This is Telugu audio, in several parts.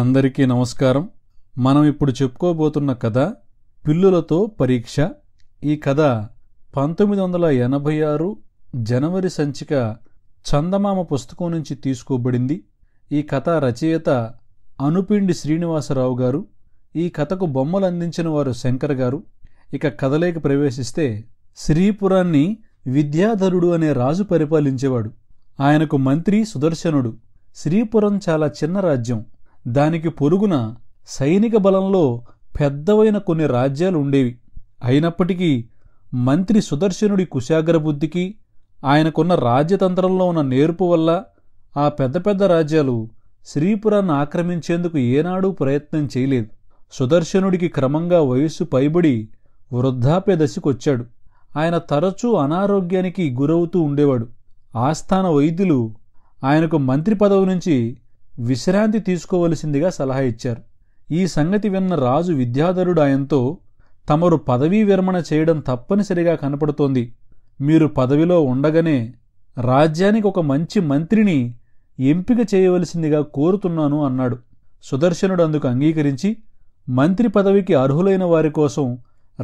అందరికీ నమస్కారం మనం ఇప్పుడు చెప్పుకోబోతున్న కథ పిల్లులతో పరీక్ష ఈ కథ పంతొమ్మిది వందల ఎనభై ఆరు జనవరి సంచిక చందమామ పుస్తకం నుంచి తీసుకోబడింది ఈ కథ రచయిత అనుపిండి శ్రీనివాసరావు గారు ఈ కథకు బొమ్మలు అందించిన వారు శంకర్ గారు ఇక కథలేకి ప్రవేశిస్తే శ్రీపురాన్ని విద్యాధరుడు అనే రాజు పరిపాలించేవాడు ఆయనకు మంత్రి సుదర్శనుడు శ్రీపురం చాలా చిన్న రాజ్యం దానికి పొరుగున సైనిక బలంలో పెద్దవైన కొన్ని రాజ్యాలు ఉండేవి అయినప్పటికీ మంత్రి సుదర్శనుడి కుశాగ్ర బుద్ధికి ఆయనకున్న రాజ్యతంత్రంలో ఉన్న నేర్పు వల్ల ఆ పెద్ద పెద్ద రాజ్యాలు శ్రీపురాన్ని ఆక్రమించేందుకు ఏనాడూ ప్రయత్నం చేయలేదు సుదర్శనుడికి క్రమంగా వయస్సు పైబడి వృద్ధాప్య దశకొచ్చాడు ఆయన తరచూ అనారోగ్యానికి గురవుతూ ఉండేవాడు ఆస్థాన వైద్యులు ఆయనకు మంత్రి పదవి నుంచి విశ్రాంతి తీసుకోవలసిందిగా సలహా ఇచ్చారు ఈ సంగతి విన్న రాజు విద్యాధరుడు ఆయనతో తమరు పదవీ విరమణ చేయడం తప్పనిసరిగా కనపడుతోంది మీరు పదవిలో ఉండగానే రాజ్యానికి ఒక మంచి మంత్రిని ఎంపిక చేయవలసిందిగా కోరుతున్నాను అన్నాడు సుదర్శనుడు అందుకు అంగీకరించి మంత్రి పదవికి అర్హులైన వారి కోసం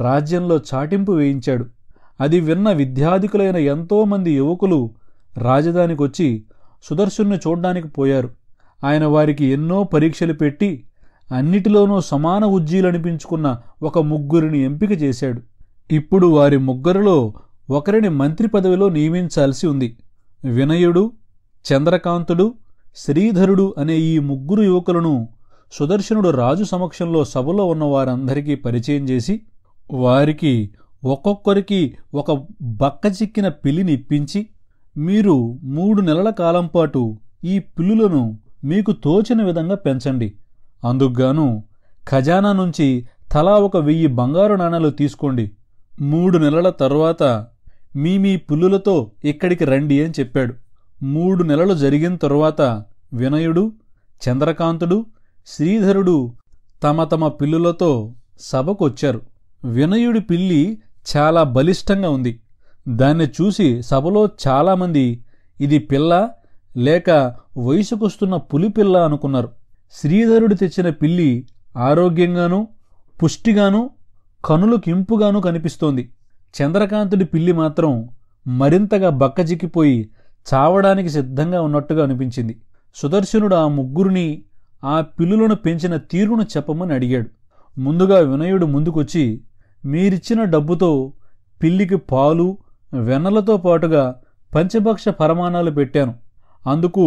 రాజ్యంలో చాటింపు వేయించాడు అది విన్న విద్యాధికులైన ఎంతోమంది యువకులు రాజధానికొచ్చి సుదర్శుణ్ణి చూడ్డానికి పోయారు ఆయన వారికి ఎన్నో పరీక్షలు పెట్టి అన్నిటిలోనూ సమాన ఉజ్జీలనిపించుకున్న ఒక ముగ్గురిని ఎంపిక చేశాడు ఇప్పుడు వారి ముగ్గురులో ఒకరిని మంత్రి పదవిలో నియమించాల్సి ఉంది వినయుడు చంద్రకాంతుడు శ్రీధరుడు అనే ఈ ముగ్గురు యువకులను సుదర్శనుడు రాజు సమక్షంలో సభలో ఉన్న వారందరికీ పరిచయం చేసి వారికి ఒక్కొక్కరికి ఒక బక్క చిక్కిన ఇప్పించి మీరు మూడు నెలల కాలం పాటు ఈ పిల్లులను మీకు తోచిన విధంగా పెంచండి అందుకుగాను ఖజానా నుంచి తలా ఒక వెయ్యి బంగారు నాణాలు తీసుకోండి మూడు నెలల తర్వాత మీ మీ పుల్లులతో ఇక్కడికి రండి అని చెప్పాడు మూడు నెలలు జరిగిన తరువాత వినయుడు చంద్రకాంతుడు శ్రీధరుడు తమ తమ పిల్లులతో సభకొచ్చారు వినయుడి పిల్లి చాలా బలిష్టంగా ఉంది దాన్ని చూసి సభలో చాలామంది ఇది పిల్ల లేక వయసుకొస్తున్న పులిపిల్ల అనుకున్నారు శ్రీధరుడు తెచ్చిన పిల్లి ఆరోగ్యంగానూ పుష్టిగానూ కనులు కింపుగానూ కనిపిస్తోంది చంద్రకాంతుడి పిల్లి మాత్రం మరింతగా బక్కజిక్కిపోయి చావడానికి సిద్ధంగా ఉన్నట్టుగా అనిపించింది సుదర్శనుడు ఆ ముగ్గురిని ఆ పిల్లులను పెంచిన తీరును చెప్పమని అడిగాడు ముందుగా వినయుడు ముందుకొచ్చి మీరిచ్చిన డబ్బుతో పిల్లికి పాలు వెన్నలతో పాటుగా పంచభక్ష పరమాణాలు పెట్టాను అందుకు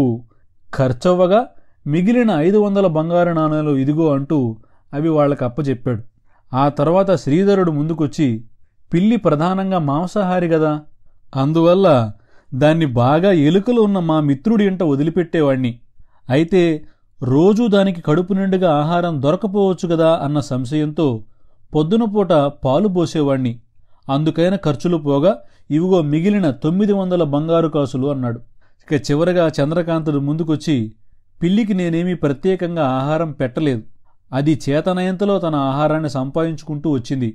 ఖర్చవ్వగా మిగిలిన ఐదు వందల బంగారు నాణాలు ఇదిగో అంటూ అవి వాళ్ళకి అప్పచెప్పాడు ఆ తర్వాత శ్రీధరుడు ముందుకొచ్చి పిల్లి ప్రధానంగా మాంసాహారి గదా అందువల్ల దాన్ని బాగా ఎలుకలు ఉన్న మా మిత్రుడి ఇంట వదిలిపెట్టేవాణ్ణి అయితే రోజూ దానికి కడుపు నిండుగా ఆహారం దొరకపోవచ్చు కదా అన్న సంశయంతో పొద్దునపూట పాలు పోసేవాణ్ణి అందుకైన ఖర్చులు పోగా ఇవిగో మిగిలిన తొమ్మిది వందల బంగారు కాసులు అన్నాడు ఇక చివరగా చంద్రకాంతుడు ముందుకొచ్చి పిల్లికి నేనేమీ ప్రత్యేకంగా ఆహారం పెట్టలేదు అది చేతనయంతలో తన ఆహారాన్ని సంపాదించుకుంటూ వచ్చింది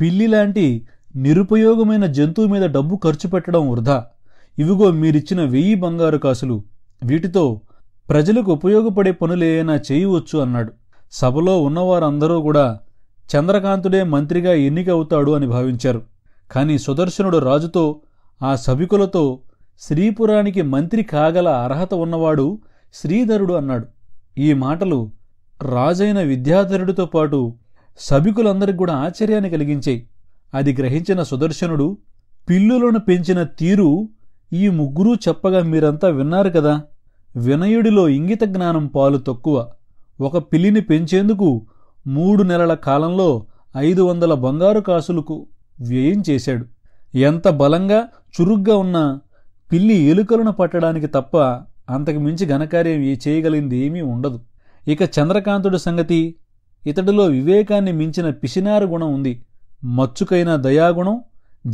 పిల్లి లాంటి నిరుపయోగమైన జంతువు మీద డబ్బు ఖర్చు పెట్టడం వృధా ఇవిగో మీరిచ్చిన వెయ్యి బంగారు కాసులు వీటితో ప్రజలకు ఉపయోగపడే పనులేనా చేయవచ్చు అన్నాడు సభలో ఉన్నవారందరూ కూడా చంద్రకాంతుడే మంత్రిగా ఎన్నిక అవుతాడు అని భావించారు కానీ సుదర్శనుడు రాజుతో ఆ సభికులతో శ్రీపురానికి మంత్రి కాగల అర్హత ఉన్నవాడు శ్రీధరుడు అన్నాడు ఈ మాటలు రాజైన విద్యాధరుడితో పాటు సభికులందరికి కూడా ఆశ్చర్యాన్ని కలిగించాయి అది గ్రహించిన సుదర్శనుడు పిల్లులను పెంచిన తీరు ఈ ముగ్గురూ చెప్పగా మీరంతా విన్నారు కదా వినయుడిలో ఇంగిత జ్ఞానం పాలు తక్కువ ఒక పిల్లిని పెంచేందుకు మూడు నెలల కాలంలో ఐదు వందల బంగారు కాసులకు వ్యయం చేశాడు ఎంత బలంగా చురుగ్గా ఉన్న పిల్లి ఎలుకలను పట్టడానికి తప్ప అంతకు మించి ఘనకార్యం చేయగలిగింది ఏమీ ఉండదు ఇక చంద్రకాంతుడి సంగతి ఇతడిలో వివేకాన్ని మించిన పిసినారు గుణం ఉంది మచ్చుకైన దయాగుణం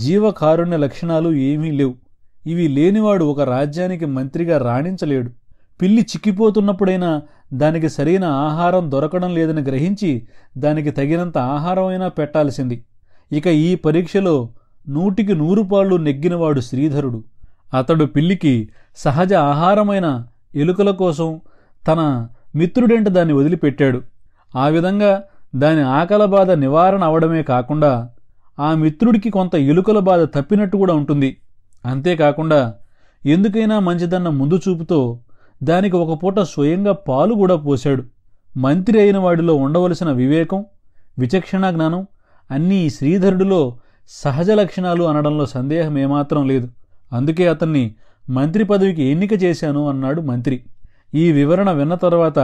జీవకారుణ్య లక్షణాలు ఏమీ లేవు ఇవి లేనివాడు ఒక రాజ్యానికి మంత్రిగా రాణించలేడు పిల్లి చిక్కిపోతున్నప్పుడైనా దానికి సరైన ఆహారం దొరకడం లేదని గ్రహించి దానికి తగినంత ఆహారమైనా పెట్టాల్సింది ఇక ఈ పరీక్షలో నూటికి నూరు పాళ్ళు నెగ్గినవాడు శ్రీధరుడు అతడు పిల్లికి సహజ ఆహారమైన ఎలుకల కోసం తన మిత్రుడెంట దాన్ని వదిలిపెట్టాడు ఆ విధంగా దాని ఆకల బాధ నివారణ అవడమే కాకుండా ఆ మిత్రుడికి కొంత ఎలుకల బాధ తప్పినట్టు కూడా ఉంటుంది అంతేకాకుండా ఎందుకైనా మంచిదన్న ముందు చూపుతో దానికి ఒక పూట స్వయంగా పాలు కూడా పోశాడు మంత్రి అయిన వాడిలో ఉండవలసిన వివేకం విచక్షణ జ్ఞానం అన్నీ శ్రీధరుడిలో సహజ లక్షణాలు అనడంలో సందేహం ఏమాత్రం లేదు అందుకే అతన్ని మంత్రి పదవికి ఎన్నిక చేశాను అన్నాడు మంత్రి ఈ వివరణ విన్న తర్వాత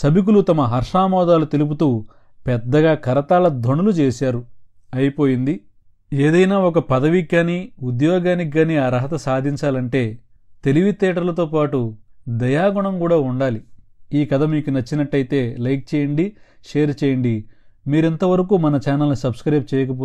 సభికులు తమ హర్షామోదాలు తెలుపుతూ పెద్దగా కరతాళ ధ్వనులు చేశారు అయిపోయింది ఏదైనా ఒక పదవికి కానీ ఉద్యోగానికి కానీ అర్హత సాధించాలంటే తెలివితేటలతో పాటు దయాగుణం కూడా ఉండాలి ఈ కథ మీకు నచ్చినట్టయితే లైక్ చేయండి షేర్ చేయండి మీరింతవరకు మన ఛానల్ని సబ్స్క్రైబ్ చేయకపోతే